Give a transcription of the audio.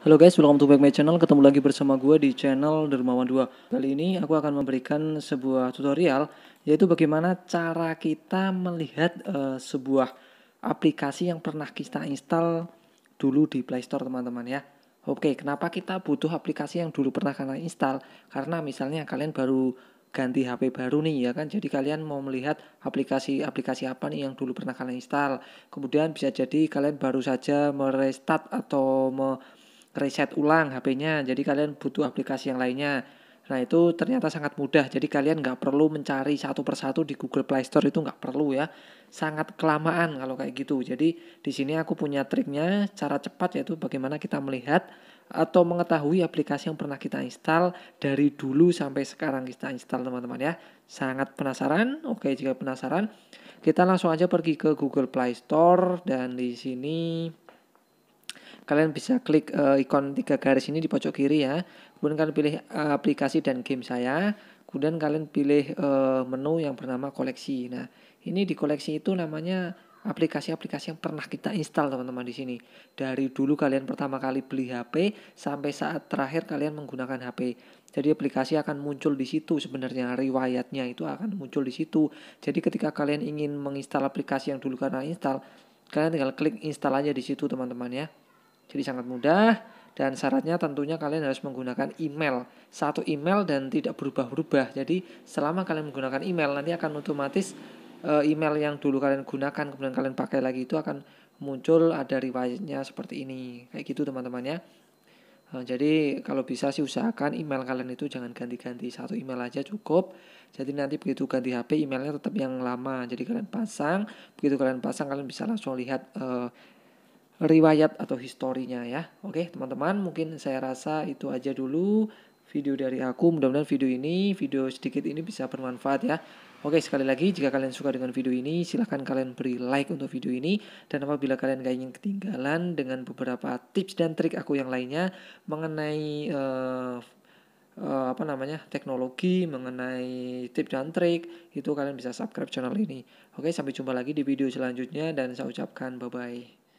Halo guys, welcome to back my channel. Ketemu lagi bersama gue di channel Dermawan 2. Kali ini aku akan memberikan sebuah tutorial yaitu bagaimana cara kita melihat uh, sebuah aplikasi yang pernah kita install dulu di Play Store, teman-teman ya. Oke, kenapa kita butuh aplikasi yang dulu pernah kalian install? Karena misalnya kalian baru ganti HP baru nih ya kan jadi kalian mau melihat aplikasi-aplikasi apa nih yang dulu pernah kalian install kemudian bisa jadi kalian baru saja merestart atau me reset ulang HP-nya jadi kalian butuh aplikasi yang lainnya nah itu ternyata sangat mudah jadi kalian nggak perlu mencari satu persatu di Google Play Store itu nggak perlu ya sangat kelamaan kalau kayak gitu jadi di sini aku punya triknya cara cepat yaitu bagaimana kita melihat atau mengetahui aplikasi yang pernah kita install dari dulu sampai sekarang kita install teman-teman ya. Sangat penasaran? Oke, jika penasaran, kita langsung aja pergi ke Google Play Store dan di sini kalian bisa klik uh, ikon tiga garis ini di pojok kiri ya kemudian kalian pilih eh, aplikasi dan game saya kemudian kalian pilih uh, menu yang bernama koleksi nah ini di koleksi itu namanya aplikasi-aplikasi yang pernah kita install teman-teman di sini. Dari dulu kalian pertama kali beli HP sampai saat terakhir kalian menggunakan HP. Jadi aplikasi akan muncul di situ sebenarnya riwayatnya itu akan muncul di situ. Jadi ketika kalian ingin menginstal aplikasi yang dulu kalian install, kalian tinggal klik install aja di situ teman-teman ya. Jadi sangat mudah dan syaratnya tentunya kalian harus menggunakan email. Satu email dan tidak berubah ubah Jadi selama kalian menggunakan email nanti akan otomatis eh, email yang dulu kalian gunakan kemudian kalian pakai lagi itu akan muncul ada riwayatnya seperti ini. Kayak gitu teman temannya eh, Jadi kalau bisa sih usahakan email kalian itu jangan ganti-ganti satu email aja cukup. Jadi nanti begitu ganti HP emailnya tetap yang lama. Jadi kalian pasang, begitu kalian pasang kalian bisa langsung lihat uh, riwayat atau historinya ya. Oke, teman-teman, mungkin saya rasa itu aja dulu video dari aku. Mudah-mudahan video ini, video sedikit ini bisa bermanfaat ya. Oke, sekali lagi jika kalian suka dengan video ini, silahkan kalian beri like untuk video ini. Dan apabila kalian gak ingin ketinggalan dengan beberapa tips dan trik aku yang lainnya mengenai uh, apa namanya teknologi, mengenai tips dan trik, itu kalian bisa subscribe channel ini. Oke, sampai jumpa lagi di video selanjutnya dan saya ucapkan bye-bye.